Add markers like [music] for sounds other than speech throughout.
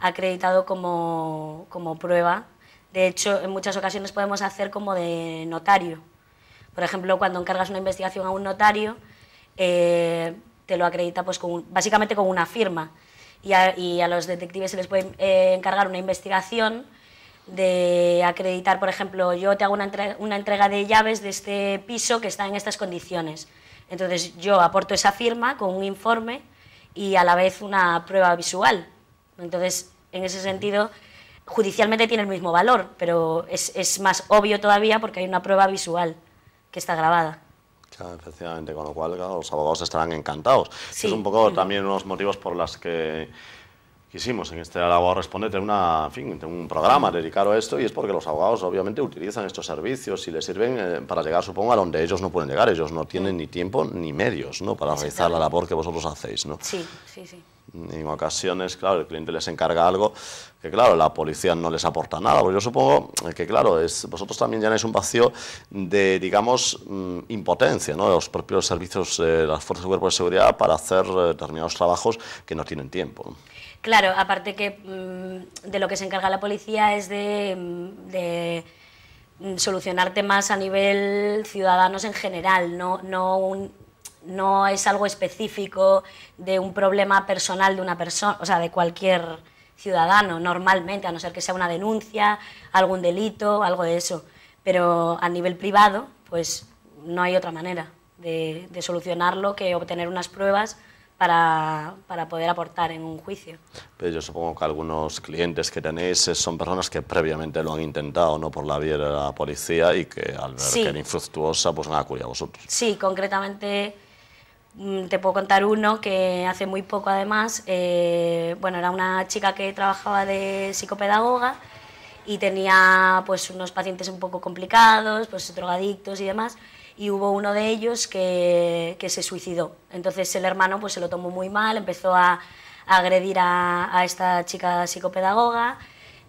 acreditado como, prueba. De hecho, en muchas ocasiones podemos hacer como de notario. Por ejemplo, cuando encargas una investigación a un notario, eh, te lo acredita pues básicamente con una firma. Y a, los detectives se les puede eh, encargar una investigación de acreditar, por ejemplo, yo te hago una entrega de llaves de este piso que está en estas condiciones. Entonces yo aporto esa firma con un informe y a la vez una prueba visual entonces, en ese sentido, judicialmente tiene el mismo valor, pero es, más obvio todavía porque hay una prueba visual que está grabada. Claro, efectivamente, con lo cual los abogados estarán encantados. Es un poco también unos motivos por los que quisimos en este abogado responde tener, una, en un programa dedicado a esto y es porque los abogados obviamente utilizan estos servicios y les sirven eh, para llegar, supongo, a donde ellos no pueden llegar. Ellos no tienen ni tiempo ni medios ¿no? para realizar la labor que vosotros hacéis. ¿no? Sí, sí, sí en ocasiones, claro, el cliente les encarga algo que, claro, la policía no les aporta nada. pues yo supongo que, claro, es, vosotros también ya llenáis un vacío de, digamos, mm, impotencia, los propios servicios eh, de las fuerzas de de seguridad para hacer eh, determinados trabajos que no tienen tiempo. Claro, aparte que mm, de lo que se encarga la policía es de, solucionarte mm, solucionar temas a nivel ciudadanos en general, no, no un no es algo específico de un problema personal de una persona, o sea, de cualquier ciudadano normalmente, a no ser que sea una denuncia, algún delito, algo de eso. Pero a nivel privado, pues no hay otra manera de, solucionarlo que obtener unas pruebas para, poder aportar en un juicio. Pero pues yo supongo que algunos clientes que tenéis eh, son personas que previamente lo han intentado, ¿no? Por la vía de la policía y que al ver que era infructuosa, pues nada, acudir a vosotros. Sí, concretamente Mm, te puedo contar uno que hace muy poco además, eh, bueno, era una chica que trabajaba de psicopedagoga y tenía pues unos pacientes un poco complicados, pues drogadictos y demás, y hubo uno de ellos que, que se suicidó. Entonces el hermano pues se lo tomó muy mal, empezó a, agredir a, esta chica psicopedagoga,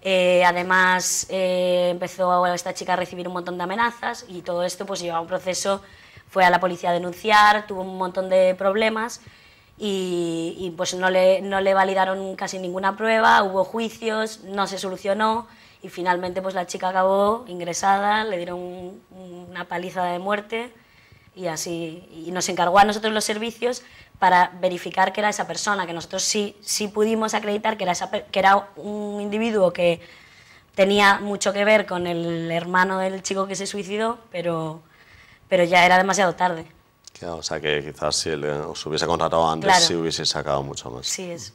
eh, además eh, empezó a esta chica a recibir un montón de amenazas y todo esto pues lleva a un proceso fue a la policía a denunciar, tuvo un montón de problemas y, pues no le, no le validaron casi ninguna prueba, hubo juicios, no se solucionó y finalmente pues la chica acabó ingresada, le dieron una paliza de muerte y así nos encargó a nosotros los servicios para verificar que era esa persona, que nosotros sí, sí pudimos acreditar que era, que era un individuo que tenía mucho que ver con el hermano del chico que se suicidó, pero pero ya era demasiado tarde. o sea que quizás si os hubiese contratado antes, sí hubiese sacado mucho más. Sí, es.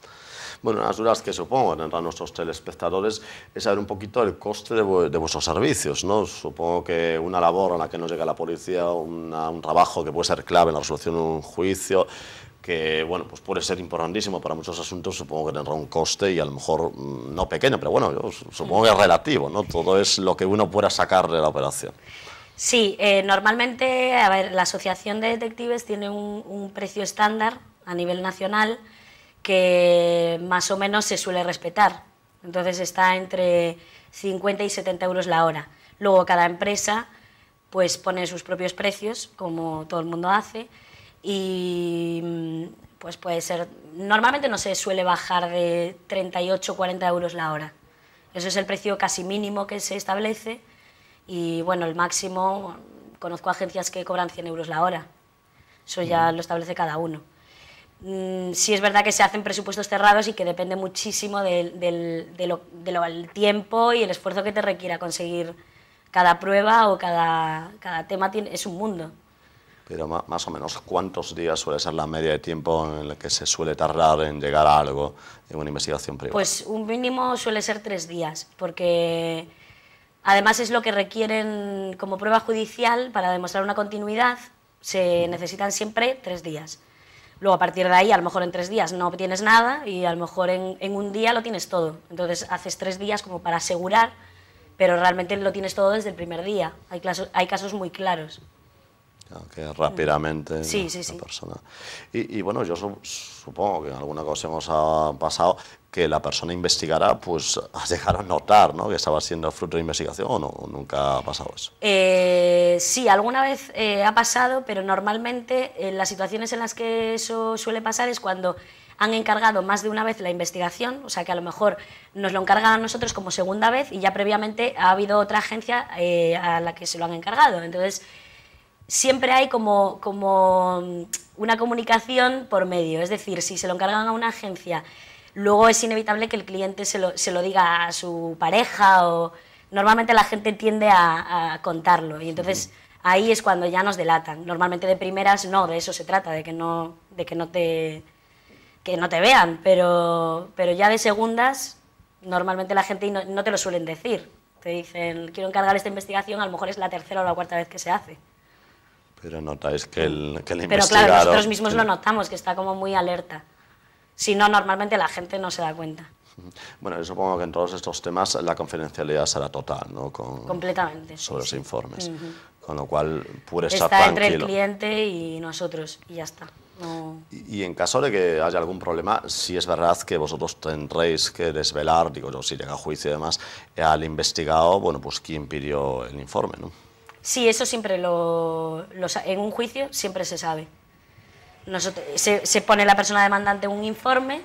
Bueno, las dudas que supongo tendrán nuestros telespectadores es saber un poquito el coste de, vuestros servicios, ¿no? Supongo que una labor en la que nos llega la policía, un trabajo que puede ser clave en la resolución de un juicio, que bueno, pues puede ser importantísimo para muchos asuntos, supongo que tendrá un coste y a lo mejor mm, no pequeño, pero bueno, supongo que es relativo, ¿no? Todo es lo que uno pueda sacar de la operación. Sí, eh, normalmente la Asociación de Detectives tiene un, precio estándar a nivel nacional que más o menos se suele respetar. Entonces está entre 50 y 70 euros la hora. Luego cada empresa pues pone sus propios precios, como todo el mundo hace, y mm, pues puede ser, normalmente no se suele bajar de 38 o 40 euros la hora. Eso es el precio casi mínimo que se establece y bueno, el máximo, conozco agencias que cobran 100 euros la hora. Eso ya lo establece cada uno. Mm, sí es verdad que se hacen presupuestos cerrados y que depende muchísimo del, de tiempo y el esfuerzo que te requiera conseguir cada prueba o cada, cada tema. es un mundo. Pero más o menos, ¿cuántos días suele ser la media de tiempo en el que se suele tardar en llegar a algo en una investigación privada? Pues un mínimo suele ser tres días, porque Además es lo que requieren como prueba judicial para demostrar una continuidad, se necesitan siempre tres días. Luego a partir de ahí, a lo mejor en tres días no obtienes nada y a lo mejor en, un día lo tienes todo. Entonces haces tres días como para asegurar, pero realmente lo tienes todo desde el primer día. Hay, hay casos muy claros que rápidamente la persona. Y, bueno, yo supongo que alguna cosa hemos ah, pasado que la persona investigará, pues a [laughs] notar ¿no? que estaba siendo fruto de investigación o no, nunca ha pasado eso. Eh, sí, alguna vez eh, ha pasado, pero normalmente en eh, las situaciones en las que eso suele pasar es cuando han encargado más de una vez la investigación, o sea que a lo mejor nos lo encargan a nosotros como segunda vez y ya previamente ha habido otra agencia eh, a la que se lo han encargado. Entonces, siempre hay como, como mm, una comunicación por medio. Es decir, si se lo encargan a una agencia, luego es inevitable que el cliente se lo, diga a su pareja o normalmente la gente tiende a, contarlo y entonces ahí es cuando ya nos delatan. Normalmente de primeras no, de eso se trata, de que no, de que no te que no te vean, pero, pero ya de segundas normalmente la gente no te lo suelen decir. Te dicen, quiero encargar esta investigación, a lo mejor es la tercera o la cuarta vez que se hace. Pero notáis que el, que Pero claro, nosotros mismos lo notamos, que está como muy alerta. Si no, normalmente la gente no se da cuenta. Bueno, yo supongo que en todos estos temas la confidencialidad será total, ¿no? Con, Completamente. Sobre los informes. Con lo cual, pura tranquilo. Está entre el cliente y nosotros, y ya está. Y, en caso de que haya algún problema, si es verdad que vosotros tendréis que desvelar, digo yo, si llega a juicio y demás, al investigado, bueno, pues quién pidió el informe, ¿no? Sí, eso siempre lo, en un juicio siempre se sabe. Nosotros, se, pone la persona demandante un informe,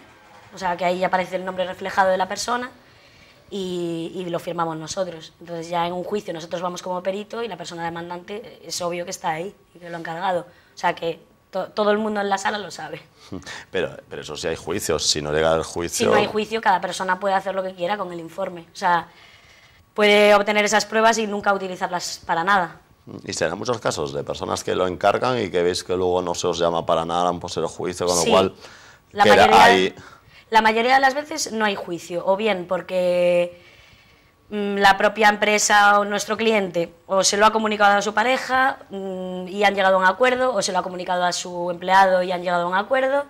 o sea que ahí aparece el nombre reflejado de la persona y, lo firmamos nosotros. Entonces ya en un juicio nosotros vamos como perito y la persona demandante es obvio que está ahí y que lo ha encargado. O sea que todo el mundo en la sala lo sabe. [laughs] Pero, pero eso si hay juicios, si no llega el juicio... Si no hay juicio, cada persona puede hacer lo que quiera con el informe. O sea, puede obtener esas pruebas y nunca utilizarlas para nada. Y serán muchos casos de personas que lo encargan y que veis que luego no se os llama para nada, han ser juicio, con lo cual la la mayoría de las veces no hay juicio, o bien porque mm, la propia empresa o nuestro cliente o se lo ha comunicado a su pareja mm, y han llegado a un acuerdo, o se lo ha comunicado a su empleado y han llegado a un acuerdo,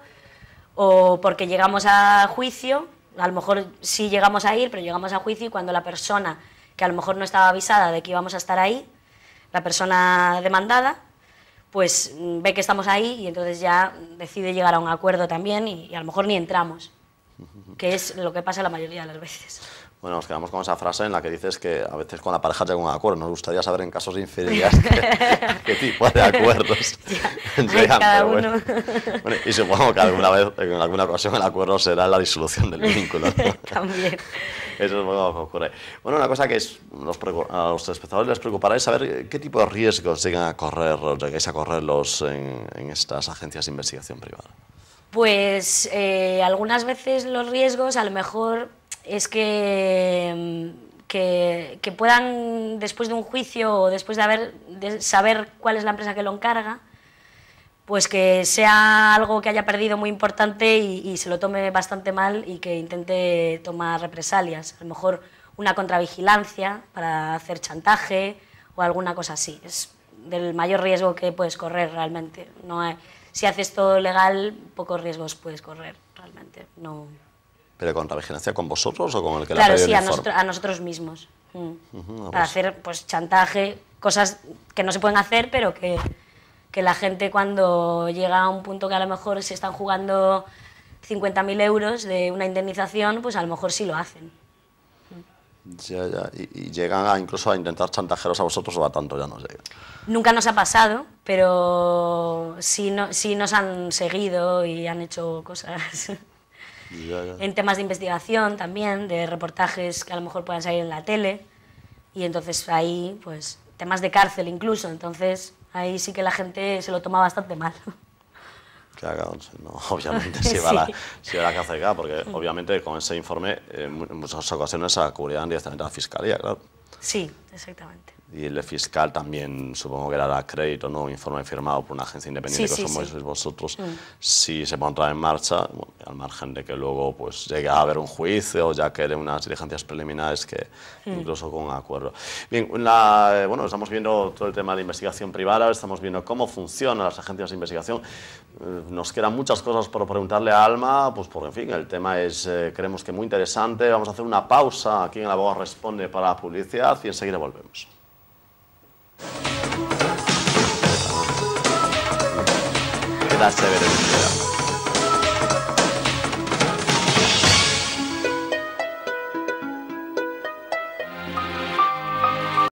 o porque llegamos a juicio, a lo mejor sí llegamos a ir, pero llegamos a juicio y cuando la persona que a lo mejor no estaba avisada de que íbamos a estar ahí, la persona demandada, pues mm, ve que estamos ahí y entonces ya decide llegar a un acuerdo también y, a lo mejor ni entramos, que es lo que pasa la mayoría de las veces. Bueno, nos quedamos con esa frase en la que dices que a veces con la pareja llega un acuerdo. Nos gustaría saber en casos de infidelidad [laughs] qué, tipo de acuerdos [laughs] [laughs] Cada y supongo que en alguna ocasión, el acuerdo será la disolución del vínculo. También. Eso es lo que ocurre. Bueno, una cosa que es, los, a los espectadores les preocupará es saber qué tipo de riesgos llegan a correr, llegáis a correr en, estas agencias de investigación privada. Pues eh, algunas veces los riesgos a lo mejor es mm, que, que, puedan, después de un juicio o después de, haber, de saber cuál es la empresa que lo encarga, pues que sea algo que haya perdido muy importante y, se lo tome bastante mal y que intente tomar represalias. A lo mejor una contravigilancia para hacer chantaje o alguna cosa así. Es del mayor riesgo que puedes correr realmente. No si haces todo legal, pocos riesgos puedes correr realmente. No. ¿Pero contravigilancia con vosotros o con el que claro, la sí, a, nosotros, a nosotros mismos. Mm. Ah, para pues. hacer pues, chantaje, cosas que no se pueden hacer, pero que que la gente cuando llega a un punto que a lo mejor se están jugando 50.000 euros de una indemnización, pues a lo mejor sí lo hacen. Ya, ya. Y, llegan incluso a intentar chantajeros a vosotros o a tanto, ya no sé. Nunca nos ha pasado, pero sí, nos han seguido y han hecho cosas. En temas de investigación también, de reportajes que a lo mejor puedan salir en la tele. Y entonces ahí, pues, temas de cárcel incluso. Entonces, Ahí sí que la gente se lo toma bastante mal. Claro, no, [laughs] obviamente se va, sí. la, porque obviamente con ese informe eh, en muchas ocasiones acudían directamente a la Fiscalía, claro. Sí, exactamente. Y el fiscal también, supongo que dará crédito, ¿no? Un informe firmado por una agencia independiente que somos vosotros. Mm. Si se pondrá en marcha, al margen de que luego pues, llegue a haber un juicio, ya que de unas diligencias preliminares que mm. incluso con acuerdo. Bien, la, bueno, estamos viendo todo el tema de investigación privada, estamos viendo cómo funcionan las agencias de investigación. Eh, nos quedan muchas cosas por preguntarle a Alma, pues porque, en fin, el tema es, eh, creemos que muy interesante. Vamos a hacer una pausa aquí en La Boga Responde para la publicidad y enseguida volvemos. That's a